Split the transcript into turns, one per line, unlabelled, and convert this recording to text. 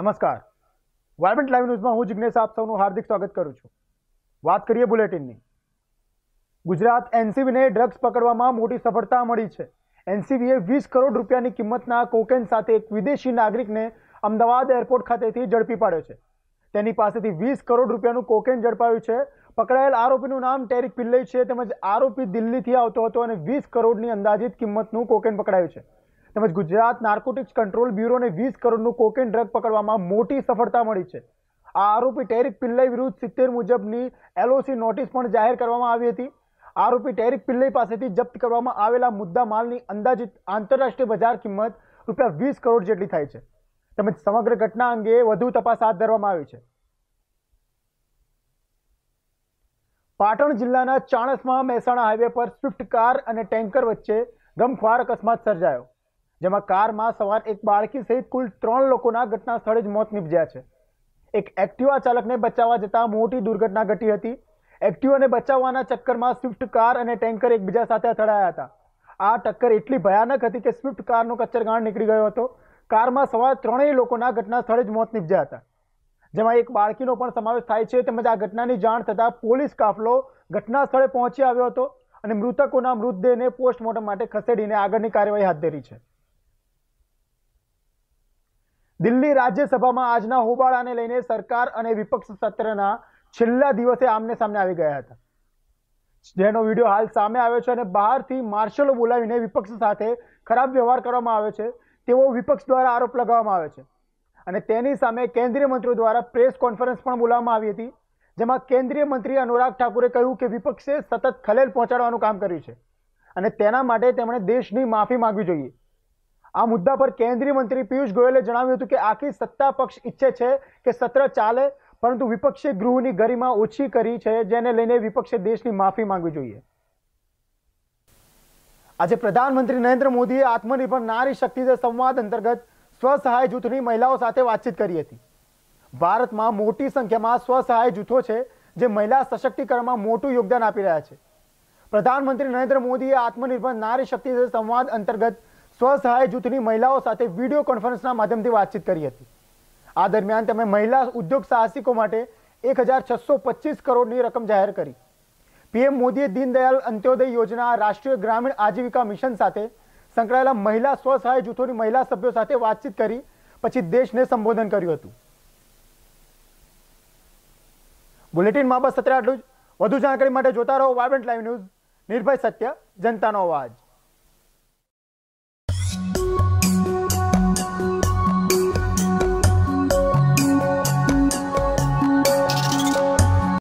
નમસ્કાર vibrant live ન્યૂઝમાં હું જિજ્ઞેશ આપ સૌનું હાર્દિક સ્વાગત કરું છું વાત કરીએ બુલેટિનની ગુજરાત એનસીબીને ડ્રગ્સ પકડવામાં મોટી સફળતા મળી છે એનસીબીએ વીસ કરોડ રૂપિયાની કિંમતના કોકેન સાથે એક વિદેશી નાગરિકને અમદાવાદ એરપોર્ટ ખાતેથી ઝડપી પાડ્યો છે તેની પાસેથી વીસ કરોડ રૂપિયાનું કોકેન ઝડપાયું છે પકડાયેલ આરોપીનું નામ ટેરિક પિલ્લઈ છે તેમજ આરોપી દિલ્હીથી આવતો હતો અને વીસ કરોડની અંદાજિત કિંમતનું કોકેન પકડાયું છે તેમજ ગુજરાત નાર્કોટિક્સ કંટ્રોલ બ્યુરોને વીસ કરોડનું કોકેન ડ્રગ પકડવામાં મોટી સફળતા મળી છે આ આરોપી ટેરિક પિલ્લઈ વિરુદ્ધ સિત્તેર મુજબની એલઓસી નોટિસ પણ જાહેર કરવામાં આવી હતી આરોપી ટેરિક પિલ્લઈ પાસેથી જપ્ત કરવામાં આવેલા મુદ્દા માલની અંદાજિત આંતરરાષ્ટ્રીય બજાર કિંમત રૂપિયા વીસ કરોડ જેટલી થાય છે તેમજ સમગ્ર ઘટના અંગે વધુ તપાસ હાથ ધરવામાં આવી છે પાટણ જિલ્લાના ચાણસમાં મહેસાણા હાઈવે પર સ્વિફ્ટ કાર અને ટેન્કર વચ્ચે ગમખ્વાર અકસ્માત સર્જાયો જેમાં કારમાં સવાર એક બાળકી સહિત કુલ ત્રણ લોકોના ઘટના સ્થળે જ મોત નિપજ્યા છે એક એક્ટિવા ચાલકને બચાવવા જતાં મોટી દુર્ઘટના ઘટી હતી એક્ટિવાને બચાવવાના ચક્કરમાં સ્વિફ્ટ કાર અને ટેન્કર એકબીજા સાથે અથડાયા હતા આ ટક્કર એટલી ભયાનક હતી કે સ્વિફ્ટ કારનો કચ્છરગાંઠ નીકળી ગયો હતો કારમાં સવાર ત્રણેય લોકોના ઘટના સ્થળે જ મોત નિપજ્યા હતા જેમાં એક બાળકીનો પણ સમાવેશ થાય છે તેમજ આ ઘટનાની જાણ થતાં પોલીસ કાફલો ઘટના સ્થળે પહોંચી આવ્યો હતો અને મૃતકોના મૃતદેહને પોસ્ટમોર્ટમ માટે ખસેડીને આગળની કાર્યવાહી હાથ ધરી છે દિલ્હી રાજ્યસભામાં આજના હોબાળાને લઈને સરકાર અને વિપક્ષ સત્રના છેલ્લા દિવસે આમને સામને આવી ગયા હતા જેનો વિડીયો હાલ સામે આવ્યો છે અને બહારથી માર્શલો બોલાવીને વિપક્ષ સાથે ખરાબ વ્યવહાર કરવામાં આવ્યો છે તેવો વિપક્ષ દ્વારા આરોપ લગાવવામાં આવ્યો છે અને તેની સામે કેન્દ્રીય મંત્રીઓ દ્વારા પ્રેસ કોન્ફરન્સ પણ બોલાવવામાં આવી હતી જેમાં કેન્દ્રીય મંત્રી અનુરાગ ઠાકુરે કહ્યું કે વિપક્ષે સતત ખલેલ પહોંચાડવાનું કામ કર્યું છે અને તેના માટે તેમણે દેશની માફી માંગવી જોઈએ આ મુદ્દા પર કેન્દ્રીય મંત્રી પિયુષ ગોયલે જણાવ્યું હતું કે આખી સત્તા પક્ષ ઈચ્છે છે કે સત્ર ચાલે પરંતુ વિપક્ષે ગૃહની ગરિમા ઓછી કરી છે જેને લઈને વિપક્ષે દેશની માફી માંગવી જોઈએ આજે પ્રધાનમંત્રી નરેન્દ્ર મોદીએ આત્મનિર્ભર નારી શક્તિ સંવાદ અંતર્ગત સ્વસહાય જૂથની મહિલાઓ સાથે વાતચીત કરી હતી ભારતમાં મોટી સંખ્યામાં સ્વસહાય જૂથો છે જે મહિલા સશક્તિકરણમાં મોટું યોગદાન આપી રહ્યા છે પ્રધાનમંત્રી નરેન્દ્ર મોદીએ આત્મનિર્ભર નારી શક્તિ સંવાદ અંતર્ગત સ્વસહાય જૂથની મહિલાઓ સાથે વિડીયો કોન્ફરન્સના માધ્યમથી વાતચીત કરી હતી આ દરમિયાન તેમણે મહિલા ઉદ્યોગ સાહસિકો માટે એક હજાર છસો પચીસ કરોડની રકમ જાહેર કરી પીએમ મોદીએ દીનદયાલ અંત્યોદય યોજના રાષ્ટ્રીય ગ્રામીણ આજીવિકા મિશન સાથે સંકળાયેલા મહિલા સ્વસહાય જૂથોની મહિલા સભ્યો સાથે વાતચીત કરી પછી દેશને સંબોધન કર્યું હતું બુલેટિનમાં બસ અત્યારે આટલું જ વધુ જાણકારી માટે જોતા રહો વાઇબ્રન્ટ લાઈવ ન્યૂઝ નિર્ભય સત્ય જનતાનો અવાજ